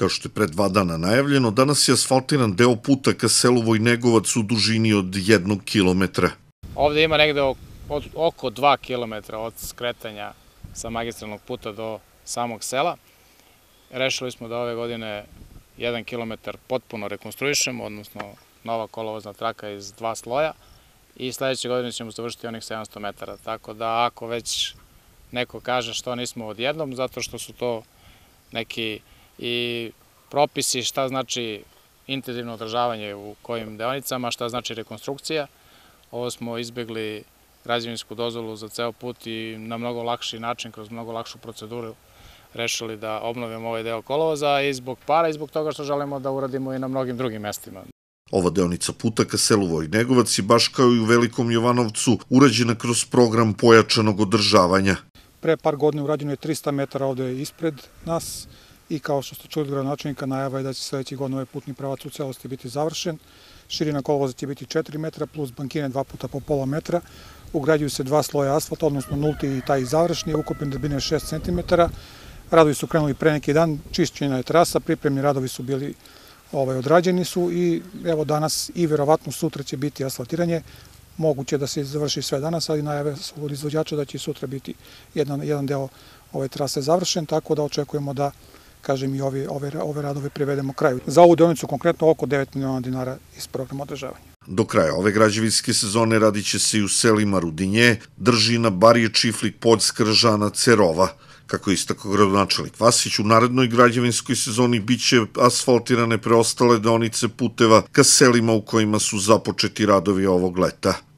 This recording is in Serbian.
kao što je pre dva dana najavljeno, danas je asfaltiran deo puta ka selu Vojnegovac u dužini od jednog kilometra. Ovde ima negde oko dva kilometra od skretanja sa magistralnog puta do samog sela. Rešili smo da ove godine jedan kilometar potpuno rekonstruišemo, odnosno nova kolovozna traka iz dva sloja i sledeće godine ćemo završiti onih 700 metara. Tako da ako već neko kaže što nismo odjednom, zato što su to neki i propisi šta znači intenzivno održavanje u kojim deonicama, šta znači rekonstrukcija. Ovo smo izbegli građevinsku dozvolu za ceo put i na mnogo lakši način, kroz mnogo lakšu proceduru rešili da obnovimo ovaj deo kolovoza i zbog para i zbog toga što želimo da uradimo i na mnogim drugim mestima. Ova deonica puta ka selu Vojnegovac je baš kao i u Velikom Jovanovcu urađena kroz program pojačanog održavanja. Pre par godine urađeno je 300 metara ovde ispred nas, i kao što ste čuli od gradonačelnika najava je da će sledeći godin ovaj putni pravac u celosti biti završen. Širina kolovoza će biti 4 metra plus bankine 2 puta po pola metra. Ugrađuju se dva sloja asfalta, odnosno nulti i taj završni, ukupne debine 6 cm. Radovi su krenuli pre neki dan, čišćena je trasa, pripremni radovi su bili ovaj, odrađeni su i evo danas i verovatno sutra će biti asfaltiranje. Moguće da se završi sve danas, ali najave su od izvođača da će sutra biti jedan, jedan deo ove ovaj, trase završen, tako da očekujemo da kažem i ove, ove, ove radove privedemo kraju. Za ovu deonicu konkretno oko 9 miliona dinara iz programa održavanja. Do kraja ove građevinske sezone radit će se i u selima Rudinje, Držina, Barije, Čiflik, Podskr, Žana, Cerova. Kako je istako gradonačelik Vasić, u narednoj građevinskoj sezoni bit će asfaltirane preostale deonice puteva ka selima u kojima su započeti radovi ovog leta.